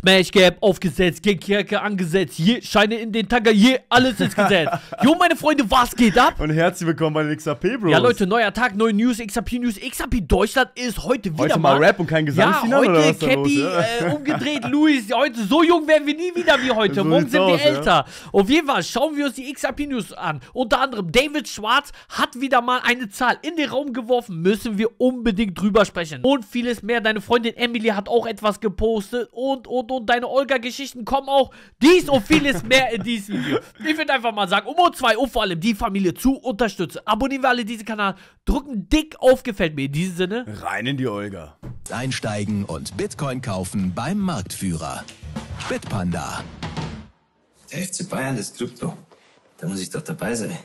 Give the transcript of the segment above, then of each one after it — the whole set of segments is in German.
Smash Gap aufgesetzt, Gekirke angesetzt, je, Scheine in den Tanker, je, alles ist gesetzt. jo, meine Freunde, was geht ab? Und herzlich willkommen bei den XRP Bros. Ja, Leute, neuer Tag, neue News, XRP News. XRP Deutschland ist heute wieder heute mal. Heute mal Rap und kein Gesangsfinale ja, heute Cappy, äh, umgedreht, Luis, heute, so jung werden wir nie wieder wie heute. So Morgen sind aus, wir älter. Ja. Auf jeden Fall schauen wir uns die XRP News an. Unter anderem, David Schwarz hat wieder mal eine Zahl in den Raum geworfen, müssen wir unbedingt drüber sprechen. Und vieles mehr. Deine Freundin Emily hat auch etwas gepostet und, und, und und deine Olga-Geschichten kommen auch. Dies und vieles mehr in diesem Video. Ich würde einfach mal sagen, um und zwei und vor allem die Familie zu unterstützen. Abonnieren wir alle diesen Kanal, drücken dick auf Gefällt mir. In diesem Sinne, rein in die Olga. Einsteigen und Bitcoin kaufen beim Marktführer. Bitpanda. Der FC Bayern ist Krypto. Da muss ich doch dabei sein.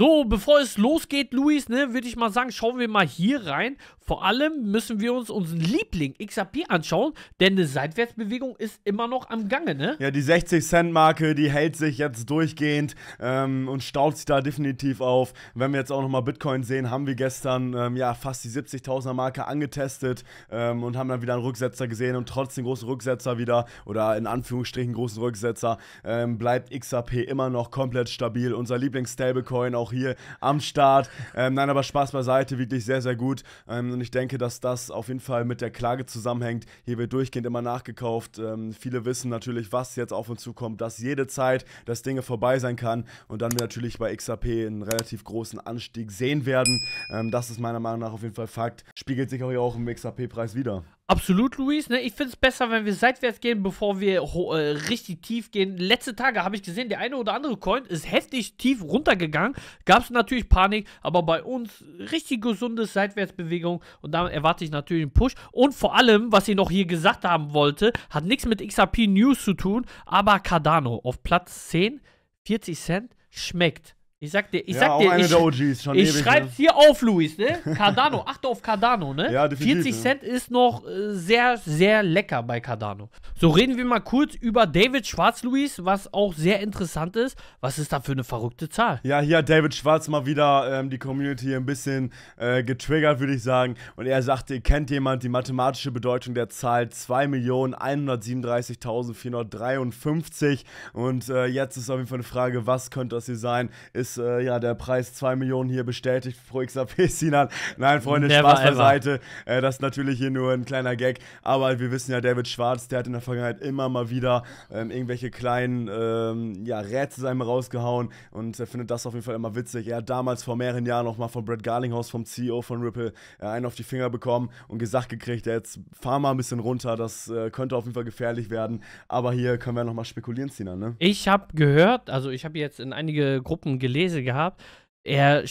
So, bevor es losgeht, Luis, ne, würde ich mal sagen, schauen wir mal hier rein. Vor allem müssen wir uns unseren Liebling XRP anschauen, denn eine Seitwärtsbewegung ist immer noch am Gange, ne? Ja, die 60-Cent-Marke, die hält sich jetzt durchgehend ähm, und staut sich da definitiv auf. Wenn wir jetzt auch nochmal Bitcoin sehen, haben wir gestern ähm, ja fast die 70.000er-Marke angetestet ähm, und haben dann wieder einen Rücksetzer gesehen und trotzdem großen Rücksetzer wieder oder in Anführungsstrichen großen Rücksetzer ähm, bleibt XRP immer noch komplett stabil. Unser Lieblings-Stablecoin auch auch hier am Start. Ähm, nein, aber Spaß beiseite, wirklich sehr, sehr gut. Ähm, und ich denke, dass das auf jeden Fall mit der Klage zusammenhängt. Hier wird durchgehend immer nachgekauft. Ähm, viele wissen natürlich, was jetzt auf uns zukommt, dass jede Zeit das Dinge vorbei sein kann und dann wir natürlich bei XRP einen relativ großen Anstieg sehen werden. Ähm, das ist meiner Meinung nach auf jeden Fall Fakt. Spiegelt sich auch hier auch im xrp preis wieder. Absolut, Luis. Ne? Ich finde es besser, wenn wir seitwärts gehen, bevor wir äh, richtig tief gehen. Letzte Tage habe ich gesehen, der eine oder andere Coin ist heftig tief runtergegangen. Gab es natürlich Panik, aber bei uns richtig gesunde Seitwärtsbewegung und da erwarte ich natürlich einen Push. Und vor allem, was ich noch hier gesagt haben wollte, hat nichts mit XRP News zu tun, aber Cardano auf Platz 10, 40 Cent, schmeckt. Ich sag dir, ich ja, sag dir, eine ich, der OGs, schon ich ewig, schreib's ne? hier auf, Luis, ne? Cardano, achte auf Cardano, ne? Ja, 40 Cent ne? ist noch äh, sehr, sehr lecker bei Cardano. So, reden wir mal kurz über David Schwarz, Luis, was auch sehr interessant ist. Was ist da für eine verrückte Zahl? Ja, hier hat David Schwarz mal wieder ähm, die Community ein bisschen äh, getriggert, würde ich sagen. Und er sagte, kennt jemand die mathematische Bedeutung der Zahl 2.137.453? Und äh, jetzt ist auf jeden Fall eine Frage, was könnte das hier sein? Ist ist äh, ja der Preis 2 Millionen hier bestätigt pro XRP Sinan. Nein, Freunde, Never Spaß ever. beiseite. Äh, das ist natürlich hier nur ein kleiner Gag. Aber wir wissen ja, David Schwarz, der hat in der Vergangenheit immer mal wieder ähm, irgendwelche kleinen ähm, ja, Rätsel einem rausgehauen und er findet das auf jeden Fall immer witzig. Er hat damals vor mehreren Jahren noch mal von Brad Garlinghaus, vom CEO von Ripple, äh, einen auf die Finger bekommen und gesagt gekriegt, jetzt fahr mal ein bisschen runter, das äh, könnte auf jeden Fall gefährlich werden. Aber hier können wir noch mal spekulieren, Sinan, ne? Ich habe gehört, also ich habe jetzt in einige Gruppen gelesen, Lese gehabt, er,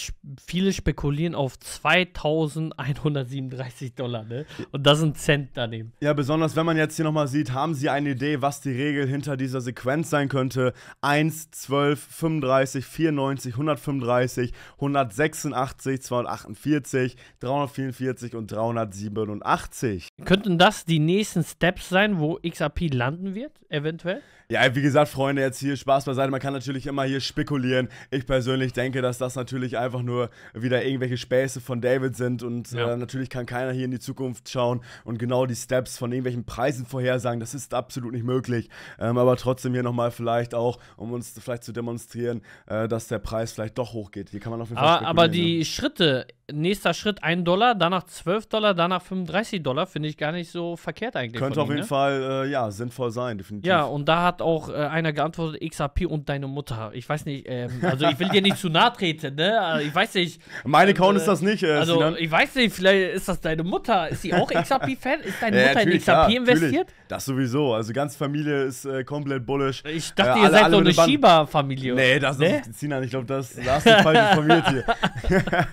viele spekulieren auf 2137 Dollar, ne? Und das sind Cent daneben. Ja, besonders wenn man jetzt hier nochmal sieht, haben sie eine Idee, was die Regel hinter dieser Sequenz sein könnte? 1, 12, 35, 94, 135, 186, 248, 344 und 387. Könnten das die nächsten Steps sein, wo XRP landen wird, eventuell? Ja, wie gesagt, Freunde, jetzt hier Spaß beiseite. Man kann natürlich immer hier spekulieren. Ich persönlich denke, dass das natürlich einfach nur wieder irgendwelche Späße von David sind und äh, ja. äh, natürlich kann keiner hier in die Zukunft schauen und genau die Steps von irgendwelchen Preisen vorhersagen. Das ist absolut nicht möglich. Ähm, aber trotzdem hier nochmal vielleicht auch, um uns vielleicht zu demonstrieren, äh, dass der Preis vielleicht doch hochgeht. Hier kann man auf jeden Fall. Aber, aber die ja. Schritte, nächster Schritt 1 Dollar, danach 12 Dollar, danach 35 Dollar, finde ich gar nicht so verkehrt eigentlich. Könnte auf jeden ne? Fall äh, ja, sinnvoll sein, definitiv. Ja, und da hat auch äh, einer geantwortet, XAP und deine Mutter. Ich weiß nicht, ähm, also ich will dir nicht zu nahe treten. Anwältin, ne? Also ich weiß nicht. Mein Account äh, ist das nicht. Äh, also, Sinan. ich weiß nicht, vielleicht ist das deine Mutter. Ist sie auch XRP-Fan? Ist deine Mutter ja, in XRP ja, investiert? Natürlich. Das sowieso. Also, ganze Familie ist äh, komplett bullish. Ich dachte, äh, alle, ihr seid so eine Shiba-Familie. Nee, das ist. Nee? Sinan, ich glaube, das, das ist die falsche Familie hier.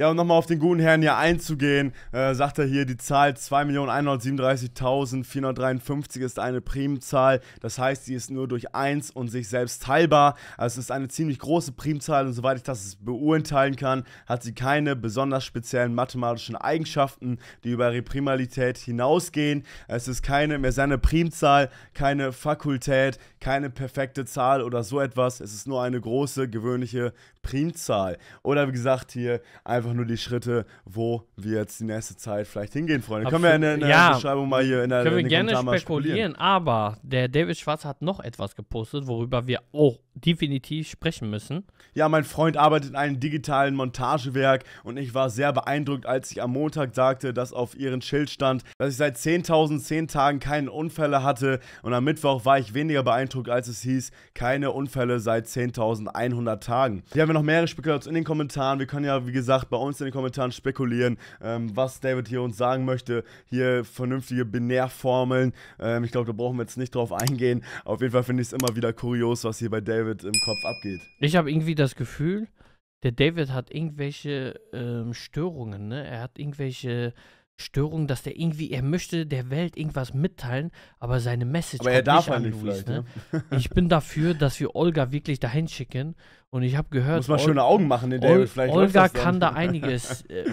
Ja, um nochmal auf den guten Herrn hier einzugehen, äh, sagt er hier, die Zahl 2.137.453 ist eine Primzahl. Das heißt, sie ist nur durch 1 und sich selbst teilbar. Also es ist eine ziemlich große Primzahl und soweit ich das beurteilen kann, hat sie keine besonders speziellen mathematischen Eigenschaften, die über ihre Primalität hinausgehen. Es ist keine mehr seine Primzahl, keine Fakultät, keine perfekte Zahl oder so etwas. Es ist nur eine große, gewöhnliche Primzahl. Oder wie gesagt, hier einfach nur die Schritte, wo wir jetzt die nächste Zeit vielleicht hingehen, Freunde. Absolut. Können wir in der, in der ja, Beschreibung mal hier in der Können in wir gerne Kommentar spekulieren, aber der David Schwarz hat noch etwas gepostet, worüber wir auch oh, definitiv sprechen müssen. Ja, mein Freund arbeitet in einem digitalen Montagewerk und ich war sehr beeindruckt, als ich am Montag sagte, dass auf ihrem Schild stand, dass ich seit 10.010 Tagen keine Unfälle hatte und am Mittwoch war ich weniger beeindruckt, als es hieß, keine Unfälle seit 10.100 Tagen. Die haben haben ja noch mehrere Spekulationen in den Kommentaren. Wir können ja, wie gesagt, bei uns in den Kommentaren spekulieren, ähm, was David hier uns sagen möchte. Hier vernünftige Binärformeln. Ähm, ich glaube, da brauchen wir jetzt nicht drauf eingehen. Auf jeden Fall finde ich es immer wieder kurios, was hier bei David im Kopf abgeht. Ich habe irgendwie das Gefühl, der David hat irgendwelche ähm, Störungen, ne? Er hat irgendwelche Störungen, dass der irgendwie, er möchte der Welt irgendwas mitteilen, aber seine Message aber er darf nicht, halt an Luis, nicht ne? ne? Ich bin dafür, dass wir Olga wirklich dahin schicken und ich habe gehört. Muss man Ol schöne Augen machen in der Ol vielleicht Olga kann da einiges. Äh, äh,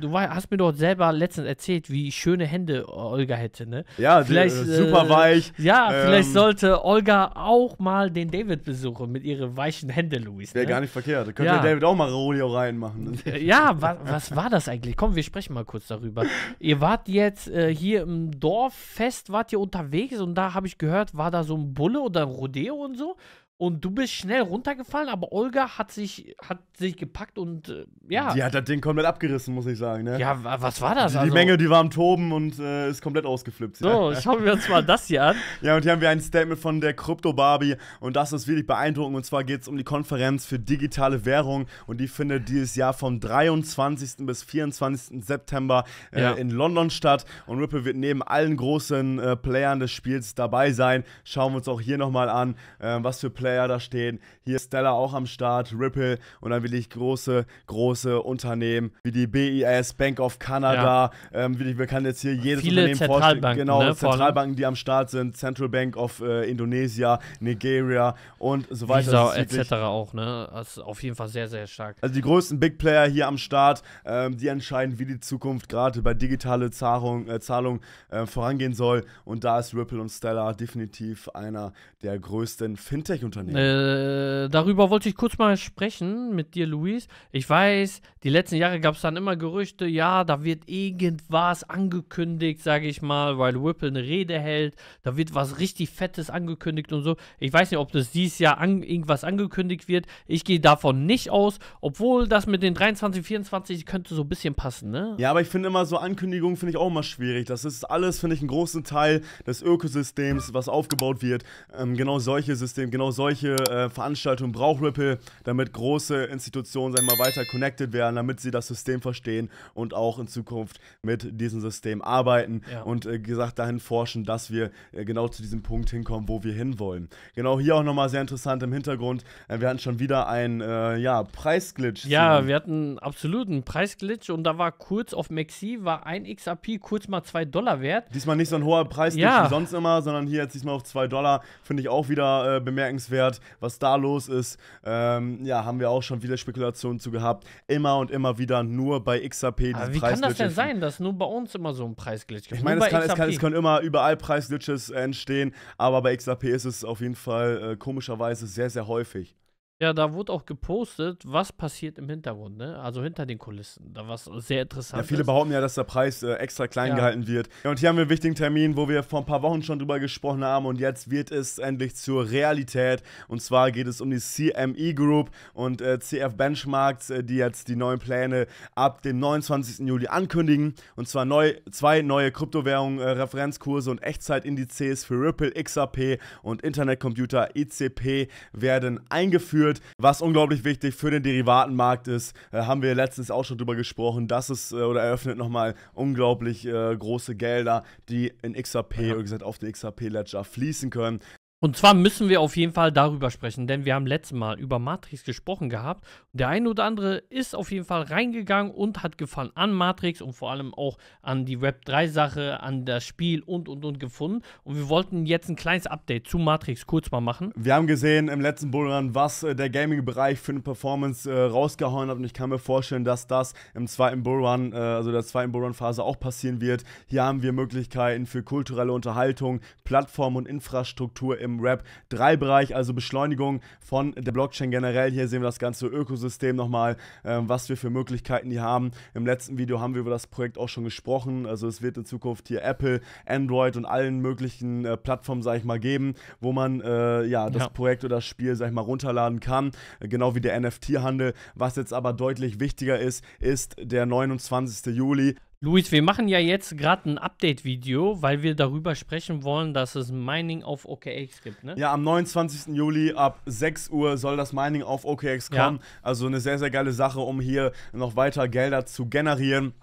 du hast mir doch selber letztens erzählt, wie schöne Hände Olga hätte, ne? Ja, vielleicht, die, äh, super weich. Ja, ähm, vielleicht sollte Olga auch mal den David besuchen mit ihren weichen Händen, Luis. Wäre ne? gar nicht verkehrt. Da könnte ja. David auch mal Rodeo reinmachen. Ja, wa was war das eigentlich? Komm, wir sprechen mal kurz darüber. ihr wart jetzt äh, hier im Dorffest, wart ihr unterwegs und da habe ich gehört, war da so ein Bulle oder ein Rodeo und so. Und du bist schnell runtergefallen, aber Olga hat sich, hat sich gepackt und äh, ja. Die hat das Ding komplett abgerissen, muss ich sagen. Ne? Ja, was war das? Die, die also? Menge, die war am Toben und äh, ist komplett ausgeflippt. So, ja. schauen wir uns mal das hier an. Ja, und hier haben wir ein Statement von der Krypto Barbie und das ist wirklich beeindruckend. Und zwar geht es um die Konferenz für digitale Währung und die findet dieses Jahr vom 23. bis 24. September äh, ja. in London statt. Und Ripple wird neben allen großen äh, Playern des Spiels dabei sein. Schauen wir uns auch hier nochmal an, äh, was für Player Player da stehen. Hier ist Stellar auch am Start, Ripple und dann will ich große, große Unternehmen wie die BIS, Bank of Canada. Ja. Ähm, ich, wir können jetzt hier jedes Viele Unternehmen vorstellen. Genau, ne, Zentralbanken, die am Start sind, Central Bank of äh, Indonesia, Nigeria und so weiter. etc. auch, ne? Das ist auf jeden Fall sehr, sehr stark. Also die größten Big Player hier am Start, ähm, die entscheiden, wie die Zukunft gerade bei digitale Zahlung, äh, Zahlung äh, vorangehen soll. Und da ist Ripple und Stella definitiv einer der größten Fintech-Unternehmen. Unternehmen. Äh, darüber wollte ich kurz mal sprechen mit dir, Luis. Ich weiß, die letzten Jahre gab es dann immer Gerüchte, ja, da wird irgendwas angekündigt, sage ich mal, weil Whipple eine Rede hält, da wird was richtig Fettes angekündigt und so. Ich weiß nicht, ob das dieses Jahr an irgendwas angekündigt wird. Ich gehe davon nicht aus, obwohl das mit den 23, 24 könnte so ein bisschen passen, ne? Ja, aber ich finde immer so Ankündigungen finde ich auch immer schwierig. Das ist alles, finde ich, ein großen Teil des Ökosystems, was aufgebaut wird. Ähm, genau solche Systeme, genau solche solche äh, Veranstaltungen braucht Ripple, damit große Institutionen, sag ich mal, weiter connected werden, damit sie das System verstehen und auch in Zukunft mit diesem System arbeiten ja. und äh, gesagt dahin forschen, dass wir äh, genau zu diesem Punkt hinkommen, wo wir hinwollen. Genau hier auch nochmal sehr interessant im Hintergrund, äh, wir hatten schon wieder einen äh, ja, Preisglitch. Ja, wir hatten absoluten Preisglitch und da war kurz auf Maxi, war ein XRP kurz mal 2 Dollar wert. Diesmal nicht so ein hoher Preisglitch ja. wie sonst immer, sondern hier jetzt diesmal auf 2 Dollar, finde ich auch wieder äh, bemerkenswert geklärt, was da los ist. Ähm, ja, haben wir auch schon wieder Spekulationen zu gehabt. Immer und immer wieder nur bei XRP. Aber Wie kann das denn sein, dass nur bei uns immer so ein Preisglitch gibt? Ich meine, es, kann, es, kann, können immer überall Preisglitches entstehen, aber bei XRP ist es auf jeden Fall äh, komischerweise sehr, sehr häufig. Ja, da wurde auch gepostet, was passiert im Hintergrund, ne? Also hinter den Kulissen, da war es sehr interessant. Ja, viele ist. behaupten ja, dass der Preis äh, extra klein ja. gehalten wird. Ja, und hier haben wir einen wichtigen Termin, wo wir vor ein paar Wochen schon drüber gesprochen haben und jetzt wird es endlich zur Realität. Und zwar geht es um die CME Group und äh, CF Benchmarks, äh, die jetzt die neuen Pläne ab dem 29. Juli ankündigen. Und zwar neu, zwei neue Kryptowährungen, äh, Referenzkurse und Echtzeitindizes für Ripple, XRP und Internetcomputer ICP werden eingeführt gehandelt, was unglaublich wichtig für den Derivatenmarkt ist. Äh, haben wir letztens auch schon drüber gesprochen. dass es äh, oder eröffnet nochmal unglaublich äh, große Gelder, die in XRP ja. oder gesagt auf den XRP Ledger fließen können. Und zwar müssen wir auf jeden Fall darüber sprechen, denn wir haben letztes Mal über Matrix gesprochen gehabt. Der eine oder andere ist auf jeden Fall reingegangen und hat Gefallen an Matrix und vor allem auch an die Web 3-Sache, an das Spiel und und und gefunden. Und wir wollten jetzt ein kleines Update zu Matrix kurz mal machen. Wir haben gesehen im letzten Bullrun, was äh, der Gaming-Bereich für eine Performance äh, rausgehauen hat. Und ich kann mir vorstellen, dass das im zweiten Bullrun, äh, also der zweiten Bullrun-Phase auch passieren wird. Hier haben wir Möglichkeiten für kulturelle Unterhaltung, Plattform und Infrastruktur im im Rap 3-Bereich, also Beschleunigung von der Blockchain generell. Hier sehen wir das ganze Ökosystem nochmal, ähm, was wir für Möglichkeiten hier haben. Im letzten Video haben wir über das Projekt auch schon gesprochen. Also es wird in Zukunft hier Apple, Android und allen möglichen äh, Plattformen, sage ich mal, geben, wo man äh, ja das ja. Projekt oder das Spiel, sag ich mal, runterladen kann. Äh, genau wie der NFT-Handel. Was jetzt aber deutlich wichtiger ist, ist der 29. Juli. Luis, wir machen ja jetzt gerade ein Update-Video, weil wir darüber sprechen wollen, dass es Mining auf OKX gibt, ne? Ja, am 29. Juli ab 6 Uhr soll das Mining auf OKX kommen. Ja. Also eine sehr, sehr geile Sache, um hier noch weiter Gelder zu generieren.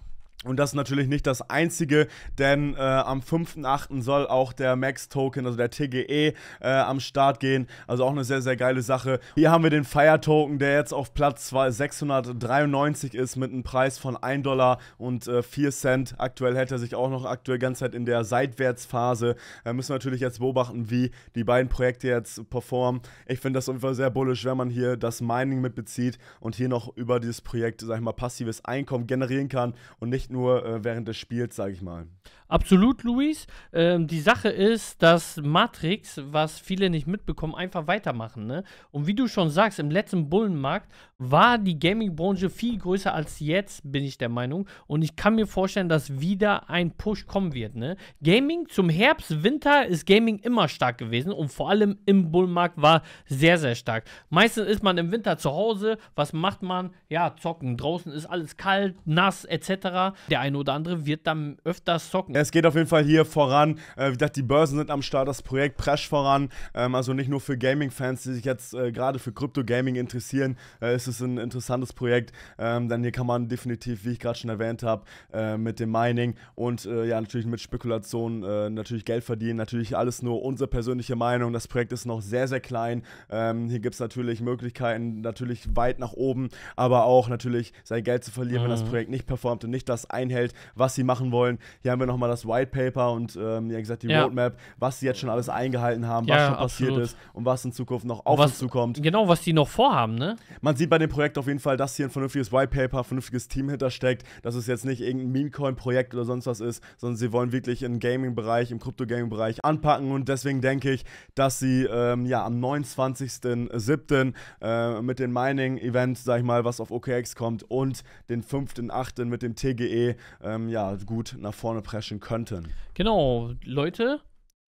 Und das ist natürlich nicht das einzige, denn äh, am 5.8. soll auch der Max-Token, also der TGE, äh, am Start gehen. Also auch eine sehr, sehr geile Sache. Hier haben wir den Fire-Token, der jetzt auf Platz 693 ist mit einem Preis von 1 Dollar und äh, 4 Cent. Aktuell hält er sich auch noch aktuell ganz Zeit in der Seitwärtsphase. Da müssen wir natürlich jetzt beobachten, wie die beiden Projekte jetzt performen. Ich finde das auf sehr bullisch, wenn man hier das Mining mitbezieht und hier noch über dieses Projekt, sag ich mal, passives Einkommen generieren kann und nicht nicht nur äh, während des Spiels, sage ich mal. Absolut, Luis. Ähm, die Sache ist, dass Matrix, was viele nicht mitbekommen, einfach weitermachen. Ne? Und wie du schon sagst, im letzten Bullenmarkt war die Gaming-Branche viel größer als jetzt, bin ich der Meinung. Und ich kann mir vorstellen, dass wieder ein Push kommen wird. Ne? Gaming zum Herbst, Winter ist Gaming immer stark gewesen und vor allem im Bullenmarkt war sehr, sehr stark. Meistens ist man im Winter zu Hause. Was macht man? Ja, zocken. Draußen ist alles kalt, nass etc. Der eine oder andere wird dann öfter zocken. Es geht auf jeden Fall hier voran. Äh, wie gesagt, die Börsen sind am Start, das Projekt prescht voran. Ähm, also nicht nur für Gaming-Fans, die sich jetzt äh, gerade für Krypto-Gaming interessieren, äh, ist es ein interessantes Projekt. Ähm, denn hier kann man definitiv, wie ich gerade schon erwähnt habe, äh, mit dem Mining und äh, ja natürlich mit Spekulation äh, natürlich Geld verdienen. Natürlich alles nur unsere persönliche Meinung. Das Projekt ist noch sehr, sehr klein. Ähm, hier gibt es natürlich Möglichkeiten, natürlich weit nach oben, aber auch natürlich sein Geld zu verlieren, mhm. wenn das mhm. Projekt nicht performt und nicht das das einhält, was sie machen wollen. Hier haben wir nochmal das White Paper und ähm, ja gesagt die ja. Roadmap, was sie jetzt schon alles eingehalten haben, ja, was schon absolut. passiert ist und was in Zukunft noch auf was, uns zukommt. Genau, was sie noch vorhaben, ne? Man sieht bei dem Projekt auf jeden Fall, dass hier ein vernünftiges White Paper, vernünftiges Team hintersteckt, dass es jetzt nicht irgendein memecoin projekt oder sonst was ist, sondern sie wollen wirklich im Gaming-Bereich, im Krypto-Gaming-Bereich anpacken und deswegen denke ich, dass sie ähm, ja am 29.07. Äh, mit dem Mining-Event, sag ich mal, was auf OKX kommt und den 5.08. mit dem TGE E, ähm, ja, gut nach vorne preschen könnten. Genau, Leute,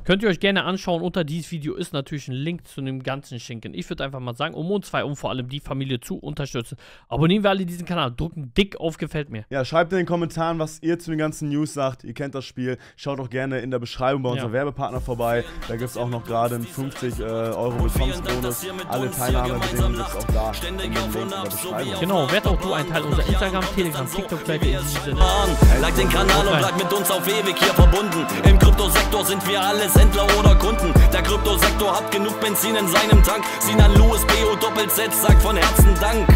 Könnt ihr euch gerne anschauen. Unter dieses Video ist natürlich ein Link zu dem ganzen Schinken. Ich würde einfach mal sagen, um uns zwei, um vor allem die Familie zu unterstützen. Abonnieren wir alle diesen Kanal. Drücken dick auf Gefällt mir. Ja, schreibt in den Kommentaren, was ihr zu den ganzen News sagt. Ihr kennt das Spiel. Schaut auch gerne in der Beschreibung bei unserem Werbepartner vorbei. Da gibt es auch noch gerade einen 50 äh, Euro Willkommensbonus. Alle Teilnahmebedingungen gibt es auch da. Genau, werd auch du ein Teil unserer Instagram, Telegram, TikTok-Seite. Like den Kanal und bleib mit uns auf ewig hier verbunden. Im Kryptosektor sind wir alle als Händler oder Kunden. Der Kryptosektor hat genug Benzin in seinem Tank. Sinan Louis, BO Doppelz sagt von Herzen Dank.